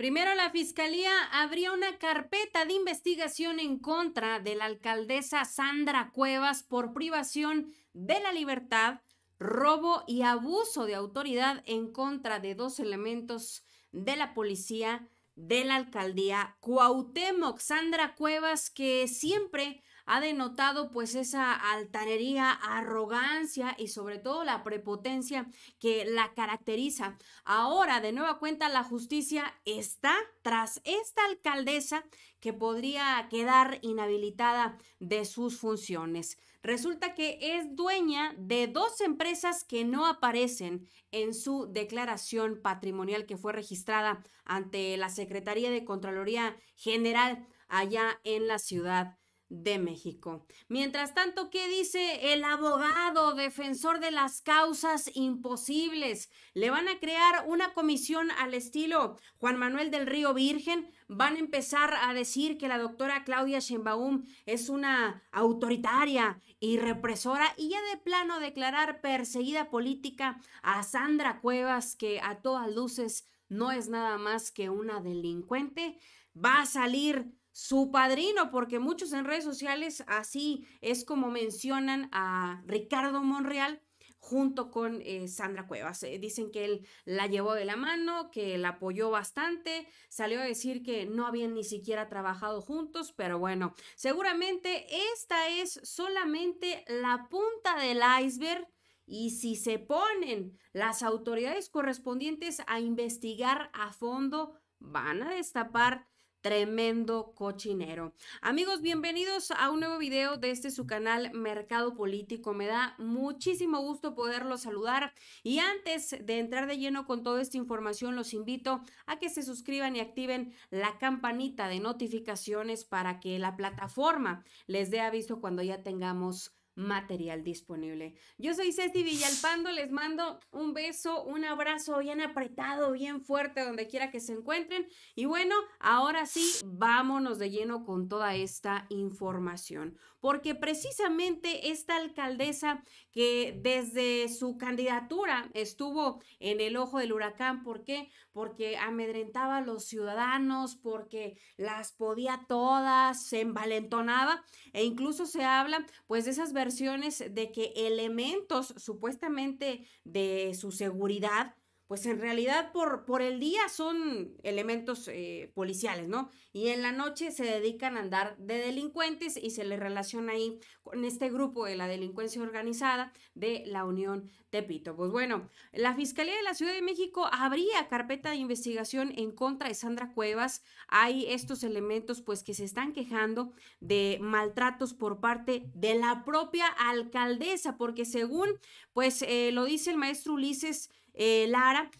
Primero, la Fiscalía abrió una carpeta de investigación en contra de la alcaldesa Sandra Cuevas por privación de la libertad, robo y abuso de autoridad en contra de dos elementos de la policía de la alcaldía Cuauhtémoc. Sandra Cuevas, que siempre ha denotado pues esa altanería, arrogancia y sobre todo la prepotencia que la caracteriza. Ahora, de nueva cuenta, la justicia está tras esta alcaldesa que podría quedar inhabilitada de sus funciones. Resulta que es dueña de dos empresas que no aparecen en su declaración patrimonial que fue registrada ante la Secretaría de Contraloría General allá en la ciudad de México. Mientras tanto, ¿qué dice el abogado defensor de las causas imposibles? Le van a crear una comisión al estilo Juan Manuel del Río Virgen. Van a empezar a decir que la doctora Claudia Sheinbaum es una autoritaria y represora y ya de plano declarar perseguida política a Sandra Cuevas, que a todas luces no es nada más que una delincuente. Va a salir su padrino, porque muchos en redes sociales así es como mencionan a Ricardo Monreal junto con eh, Sandra Cuevas. Eh, dicen que él la llevó de la mano, que la apoyó bastante, salió a decir que no habían ni siquiera trabajado juntos, pero bueno, seguramente esta es solamente la punta del iceberg y si se ponen las autoridades correspondientes a investigar a fondo, van a destapar tremendo cochinero. Amigos, bienvenidos a un nuevo video de este su canal Mercado Político. Me da muchísimo gusto poderlos saludar y antes de entrar de lleno con toda esta información, los invito a que se suscriban y activen la campanita de notificaciones para que la plataforma les dé aviso cuando ya tengamos material disponible. Yo soy Ceci Villalpando, les mando un beso, un abrazo bien apretado, bien fuerte, donde quiera que se encuentren. Y bueno, ahora sí, vámonos de lleno con toda esta información porque precisamente esta alcaldesa que desde su candidatura estuvo en el ojo del huracán, ¿por qué? Porque amedrentaba a los ciudadanos, porque las podía todas, se envalentonaba e incluso se habla pues de esas versiones de que elementos supuestamente de su seguridad pues en realidad por, por el día son elementos eh, policiales, ¿no? Y en la noche se dedican a andar de delincuentes y se les relaciona ahí con este grupo de la delincuencia organizada de la Unión Tepito. Pues bueno, la Fiscalía de la Ciudad de México abría carpeta de investigación en contra de Sandra Cuevas. Hay estos elementos pues que se están quejando de maltratos por parte de la propia alcaldesa, porque según pues eh, lo dice el maestro Ulises, eh, Lara.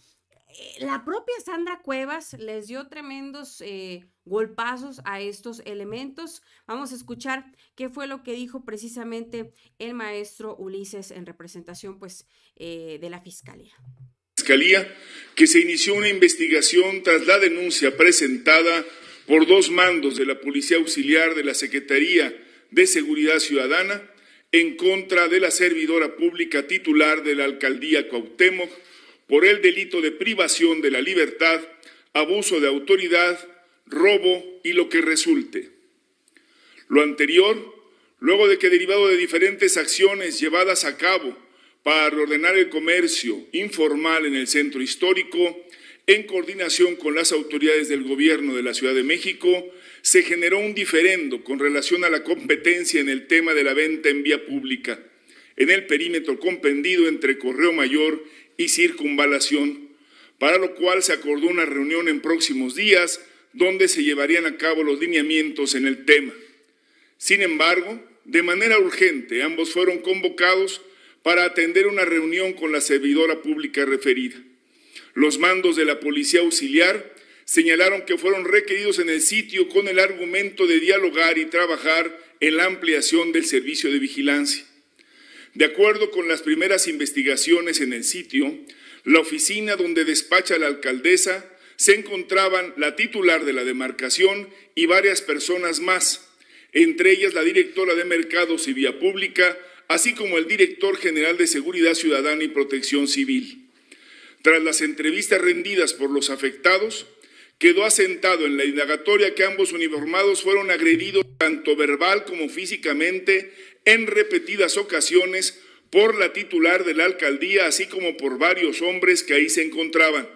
Eh, la propia Sandra Cuevas les dio tremendos eh, golpazos a estos elementos. Vamos a escuchar qué fue lo que dijo precisamente el maestro Ulises en representación pues, de la Fiscalía Fiscalía, que se inició una investigación tras la denuncia presentada por dos mandos de la Policía Auxiliar de la Secretaría de Seguridad Ciudadana en contra de la servidora pública titular de la Alcaldía Cuauhtémoc, por el delito de privación de la libertad, abuso de autoridad, robo y lo que resulte. Lo anterior, luego de que derivado de diferentes acciones llevadas a cabo para ordenar el comercio informal en el centro histórico, en coordinación con las autoridades del Gobierno de la Ciudad de México, se generó un diferendo con relación a la competencia en el tema de la venta en vía pública, en el perímetro comprendido entre Correo Mayor y circunvalación, para lo cual se acordó una reunión en próximos días donde se llevarían a cabo los lineamientos en el tema. Sin embargo, de manera urgente, ambos fueron convocados para atender una reunión con la servidora pública referida. Los mandos de la policía auxiliar señalaron que fueron requeridos en el sitio con el argumento de dialogar y trabajar en la ampliación del servicio de vigilancia. De acuerdo con las primeras investigaciones en el sitio, la oficina donde despacha la alcaldesa se encontraban la titular de la demarcación y varias personas más, entre ellas la directora de Mercados y Vía Pública, así como el director general de Seguridad Ciudadana y Protección Civil. Tras las entrevistas rendidas por los afectados, quedó asentado en la indagatoria que ambos uniformados fueron agredidos tanto verbal como físicamente en repetidas ocasiones por la titular de la alcaldía, así como por varios hombres que ahí se encontraban.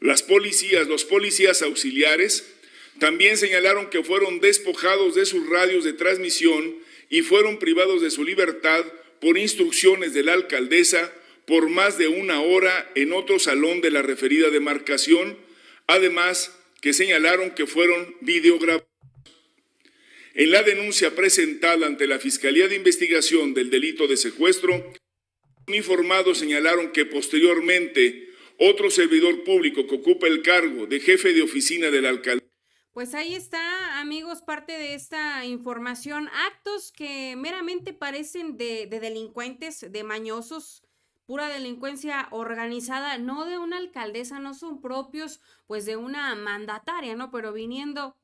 Las policías, los policías auxiliares, también señalaron que fueron despojados de sus radios de transmisión y fueron privados de su libertad por instrucciones de la alcaldesa por más de una hora en otro salón de la referida demarcación, además que señalaron que fueron videograbados en la denuncia presentada ante la Fiscalía de Investigación del Delito de Secuestro, informados señalaron que posteriormente otro servidor público que ocupa el cargo de jefe de oficina del alcalde. Pues ahí está, amigos, parte de esta información. Actos que meramente parecen de, delincuentes, de mañosos, pura delincuencia organizada, no de una alcaldesa, no son propios, pues de una mandataria, ¿no? Pero viniendo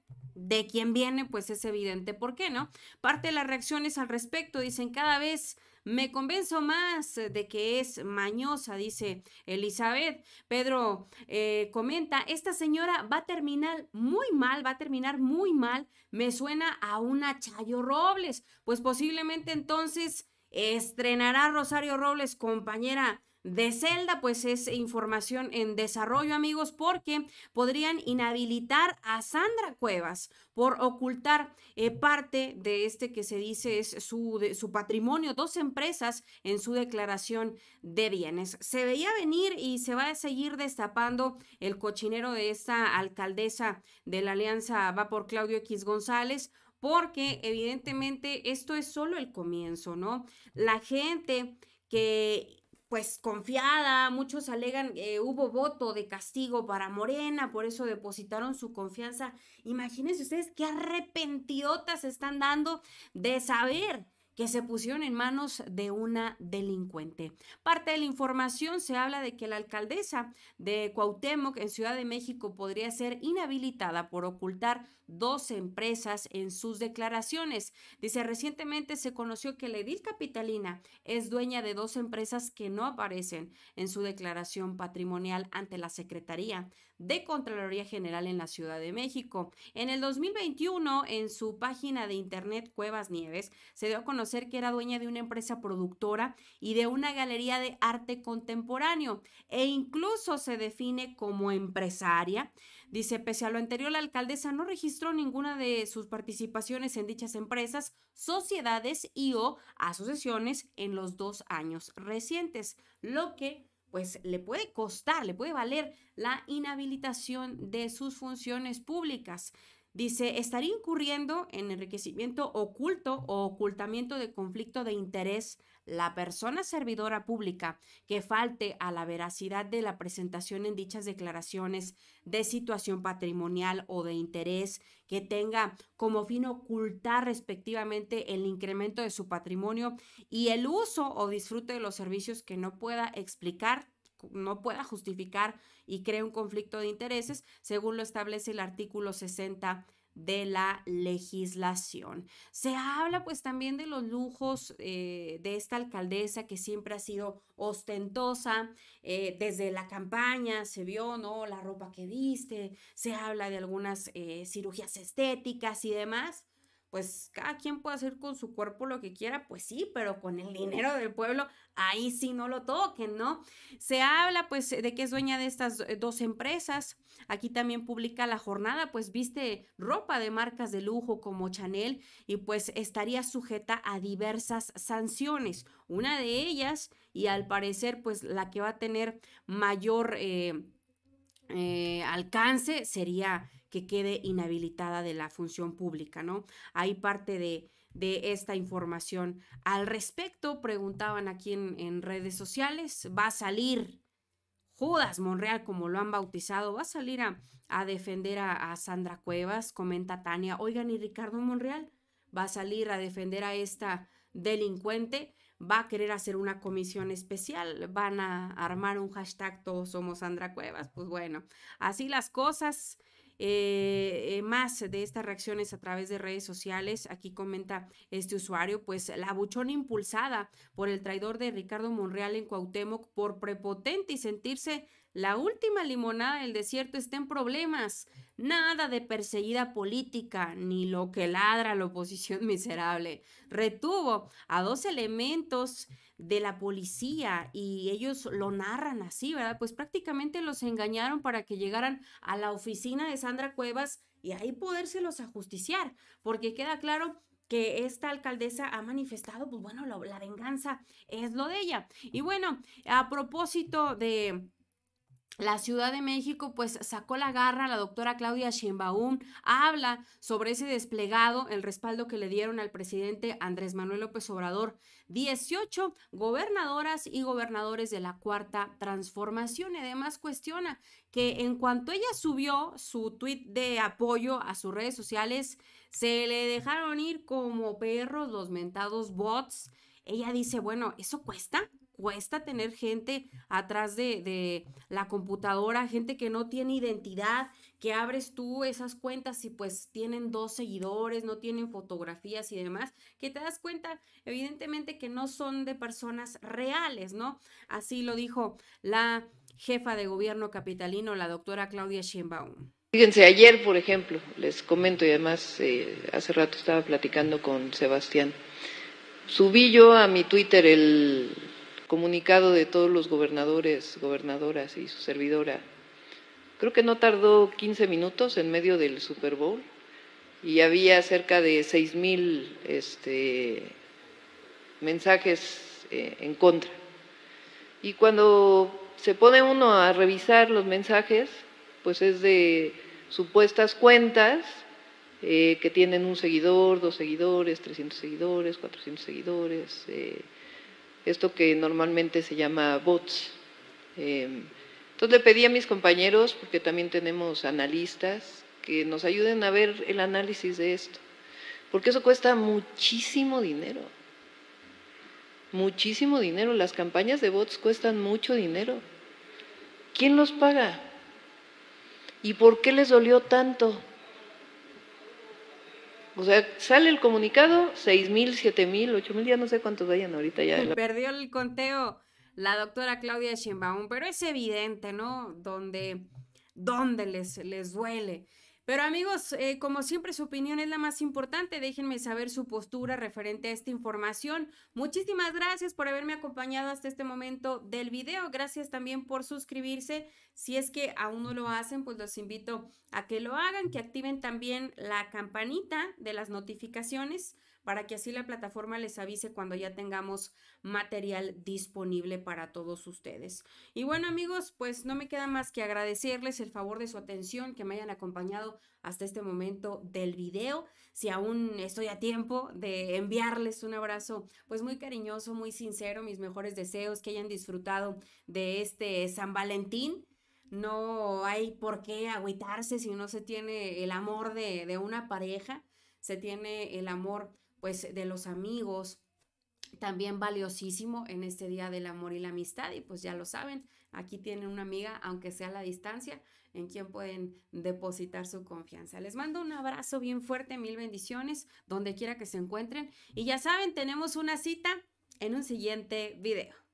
de quién viene, pues es evidente por qué, ¿no? Parte de las reacciones al respecto dicen cada vez me convenzo más de que es mañosa, dice Elizabeth. Pedro eh, comenta, esta señora va a terminar muy mal, va a terminar muy mal. Me suena a una Chayo Robles. Pues posiblemente entonces estrenará Rosario Robles, compañera de celda, pues es información en desarrollo, amigos, porque podrían inhabilitar a Sandra Cuevas por ocultar eh, parte de este que se dice es su, su patrimonio, dos empresas en su declaración de bienes. Se veía venir y se va a seguir destapando el cochinero de esta alcaldesa de la Alianza Va por Claudio X González porque evidentemente esto es solo el comienzo, ¿no? La gente que pues confiada, muchos alegan que eh, hubo voto de castigo para Morena, por eso depositaron su confianza. Imagínense ustedes qué arrepentidotas están dando de saber que se pusieron en manos de una delincuente. Parte de la información se habla de que la alcaldesa de Cuauhtémoc en Ciudad de México podría ser inhabilitada por ocultar dos empresas en sus declaraciones. Dice, recientemente se conoció que la edil capitalina es dueña de dos empresas que no aparecen en su declaración patrimonial ante la Secretaría de Contraloría General en la Ciudad de México. En el 2021, en su página de internet Cuevas Nieves, se dio a conocer que era dueña de una empresa productora y de una galería de arte contemporáneo e incluso se define como empresaria. Dice, pese a lo anterior, la alcaldesa no registró ninguna de sus participaciones en dichas empresas, sociedades y o asociaciones en los dos años recientes, lo que pues le puede costar, le puede valer la inhabilitación de sus funciones públicas. Dice, estaría incurriendo en enriquecimiento oculto o ocultamiento de conflicto de interés la persona servidora pública que falte a la veracidad de la presentación en dichas declaraciones de situación patrimonial o de interés que tenga como fin ocultar respectivamente el incremento de su patrimonio y el uso o disfrute de los servicios que no pueda explicar no pueda justificar y cree un conflicto de intereses, según lo establece el artículo 60 de la legislación. Se habla pues también de los lujos eh, de esta alcaldesa que siempre ha sido ostentosa, eh, desde la campaña se vio, ¿no? La ropa que viste, se habla de algunas eh, cirugías estéticas y demás pues cada quien puede hacer con su cuerpo lo que quiera, pues sí, pero con el dinero del pueblo, ahí sí no lo toquen, ¿no? Se habla pues de que es dueña de estas dos empresas, aquí también publica la jornada, pues viste ropa de marcas de lujo como Chanel y pues estaría sujeta a diversas sanciones, una de ellas y al parecer pues la que va a tener mayor... Eh, eh, alcance sería que quede inhabilitada de la función pública, ¿no? Hay parte de, esta información. Al respecto, preguntaban aquí en, en redes sociales, ¿va a salir Judas Monreal, como lo han bautizado, va a salir a, defender a, a, Sandra Cuevas, comenta Tania. Oigan, y Ricardo Monreal va a salir a defender a esta delincuente, va a querer hacer una comisión especial, van a armar un hashtag todos somos Sandra Cuevas. Pues bueno, así las cosas. Eh, eh, más de estas reacciones a través de redes sociales. Aquí comenta este usuario, pues la buchona impulsada por el traidor de Ricardo Monreal en Cuauhtémoc por prepotente y sentirse la última limonada del desierto está en problemas. Nada de perseguida política, ni lo que ladra la oposición miserable. Retuvo a dos elementos de la policía y ellos lo narran así, ¿verdad? Pues prácticamente los engañaron para que llegaran a la oficina de Sandra Cuevas y ahí podérselos ajusticiar, porque queda claro que esta alcaldesa ha manifestado, pues bueno, la venganza es lo de ella. Y bueno, a propósito de la Ciudad de México pues sacó la garra, la doctora Claudia Sheinbaum habla sobre ese desplegado, el respaldo que le dieron al presidente Andrés Manuel López Obrador, 18 gobernadoras y gobernadores de la cuarta transformación además cuestiona que en cuanto ella subió su tuit de apoyo a sus redes sociales, se le dejaron ir como perros los mentados bots. Ella dice, bueno, ¿eso cuesta? cuesta tener gente atrás de, la computadora, gente que no tiene identidad, que abres tú esas cuentas y pues tienen dos seguidores, no tienen fotografías y demás, que te das cuenta evidentemente que no son de personas reales, ¿no? Así lo dijo la jefa de gobierno capitalino, la doctora Claudia Sheinbaum. Fíjense, ayer, por ejemplo, les comento y además eh, hace rato estaba platicando con Sebastián. Subí yo a mi Twitter el comunicado de todos los gobernadores, gobernadoras y su servidora. Creo que no tardó 15 minutos en medio del Super Bowl y había cerca de 6.000 este, mensajes eh, en contra. Y cuando se pone uno a revisar los mensajes, pues es de supuestas cuentas eh, que tienen un seguidor, dos seguidores, 300 seguidores, 400 seguidores. Eh, esto que normalmente se llama bots. Eh, entonces le pedí a mis compañeros, porque también tenemos analistas, que nos ayuden a ver el análisis de esto, porque eso cuesta muchísimo dinero, muchísimo dinero, las campañas de bots cuestan mucho dinero. ¿Quién los paga? ¿Y por qué les dolió tanto? O sea, sale el comunicado, 6.000, 7.000, 8.000, ya no sé cuántos vayan ahorita ya. Perdió el conteo la doctora Claudia Sheinbaum, pero es evidente, ¿no? Donde, donde les, les duele. Pero amigos, eh, como siempre su opinión es la más importante. Déjenme saber su postura referente a esta información. Muchísimas gracias por haberme acompañado hasta este momento del video. Gracias también por suscribirse. Si es que aún no lo hacen, pues los invito a que lo hagan, que activen también la campanita de las notificaciones para que así la plataforma les avise cuando ya tengamos material disponible para todos ustedes. Y bueno amigos, pues no me queda más que agradecerles el favor de su atención, que me hayan acompañado hasta este momento del video. Si aún estoy a tiempo de enviarles un abrazo pues muy cariñoso, muy sincero, mis mejores deseos, que hayan disfrutado de este San Valentín no hay por qué agüitarse si no se tiene el amor de, de, una pareja, se tiene el amor pues de los amigos, también valiosísimo en este Día del Amor y la Amistad. Y pues ya lo saben, aquí tienen una amiga, aunque sea a la distancia, en quien pueden depositar su confianza. Les mando un abrazo bien fuerte, mil bendiciones, donde quiera que se encuentren. Y ya saben, tenemos una cita en un siguiente video.